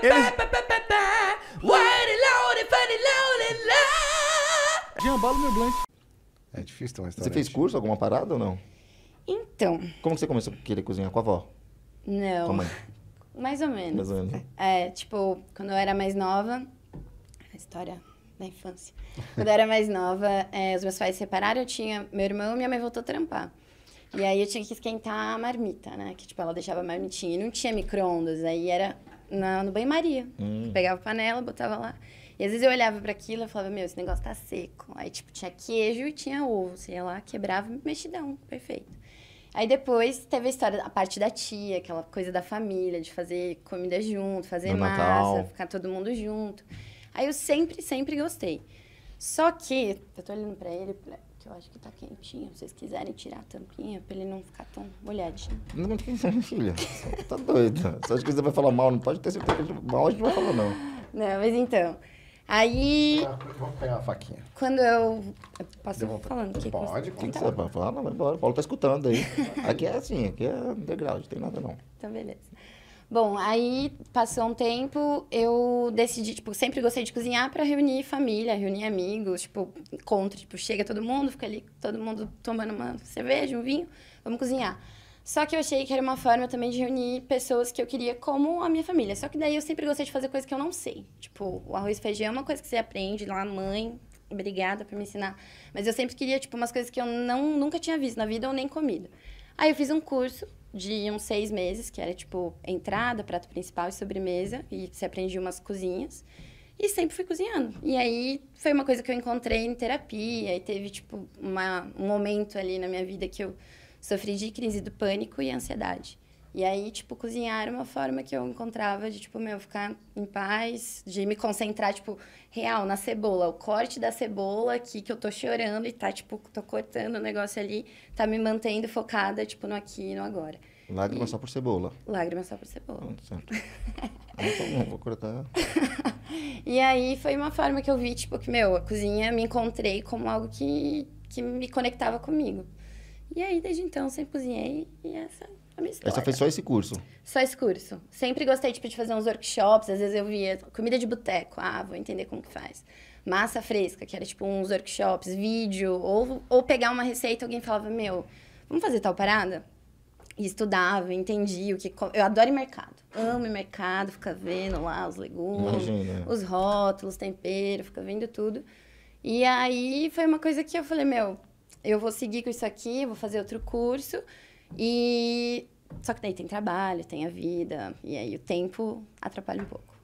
Eles... Giambalo meu blank. É difícil ter um Você fez curso, alguma parada ou não? Então, Como você começou a querer cozinhar com a avó? não. Com a mãe? Mais ou menos. Mais ou menos. É, tipo, quando eu era mais nova, a história da infância. Quando eu era mais nova, é, os meus pais se separaram, eu tinha meu irmão e minha mãe voltou a trampar. E aí eu tinha que esquentar a marmita, né? Que tipo, ela deixava a marmitinha e não tinha micro-ondas, aí era na, no banho-maria. Hum. Pegava panela, botava lá. E às vezes eu olhava para aquilo e falava, meu, esse negócio tá seco. Aí, tipo, tinha queijo e tinha ovo. Você ia lá, quebrava, mexidão, perfeito. Aí depois teve a história, a parte da tia, aquela coisa da família, de fazer comida junto, fazer no massa, Natal. ficar todo mundo junto. Aí eu sempre, sempre gostei. Só que, eu tô olhando pra ele, que eu acho que tá quentinho. Se vocês quiserem tirar a tampinha pra ele não ficar tão molhadinho. Não, quem sabe, filha? tá doida. Se acha que você vai falar mal, não pode ter certeza que mal a gente não vai falar, não. Não, mas então. Aí. Vou ah, vamos pegar a faquinha. Quando eu. eu posso Devolta. falando? Que pode, que tá você vai falar? Vai embora. O Paulo tá escutando aí. aqui é assim, aqui é degrau, não tem nada não. Então, beleza. Bom, aí passou um tempo, eu decidi, tipo, sempre gostei de cozinhar para reunir família, reunir amigos, tipo, encontro, tipo, chega todo mundo, fica ali todo mundo tomando uma cerveja, um vinho, vamos cozinhar. Só que eu achei que era uma forma também de reunir pessoas que eu queria como a minha família. Só que daí eu sempre gostei de fazer coisas que eu não sei. Tipo, o arroz e feijão é uma coisa que você aprende lá, mãe, obrigada por me ensinar. Mas eu sempre queria, tipo, umas coisas que eu não, nunca tinha visto na vida ou nem comido. Aí eu fiz um curso de uns seis meses, que era tipo entrada, prato principal e sobremesa, e se aprendia umas cozinhas. E sempre fui cozinhando. E aí foi uma coisa que eu encontrei em terapia, e teve tipo uma, um momento ali na minha vida que eu sofri de crise do pânico e ansiedade. E aí, tipo, cozinhar era uma forma que eu encontrava de, tipo, meu, ficar em paz, de me concentrar, tipo, real, na cebola. O corte da cebola aqui, que eu tô chorando e tá, tipo, tô cortando o negócio ali, tá me mantendo focada, tipo, no aqui e no agora. Lágrima e... só por cebola. Lágrima só por cebola. Ah, certo. ah, tá então bom, vou cortar. e aí foi uma forma que eu vi, tipo, que, meu, a cozinha me encontrei como algo que, que me conectava comigo. E aí, desde então, sempre cozinhei e essa é é a minha história. você fez só esse curso? Só esse curso. Sempre gostei tipo, de fazer uns workshops, às vezes eu via comida de boteco, ah, vou entender como que faz. Massa fresca, que era tipo uns workshops, vídeo, ou, ou pegar uma receita, alguém falava, meu, vamos fazer tal parada? E estudava, entendi o que. Eu adoro mercado. Amo mercado, fica vendo lá os legumes, Imagina. os rótulos, tempero, fica vendo tudo. E aí foi uma coisa que eu falei, meu, eu vou seguir com isso aqui, vou fazer outro curso. E só que daí tem trabalho, tem a vida, e aí o tempo atrapalha um pouco.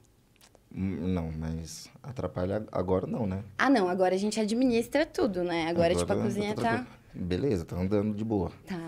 Hum, não, mas atrapalha agora não, né? Ah, não, agora a gente administra tudo, né? Agora, agora tipo, a cozinha tá... tá Beleza, tá andando de boa. Tá.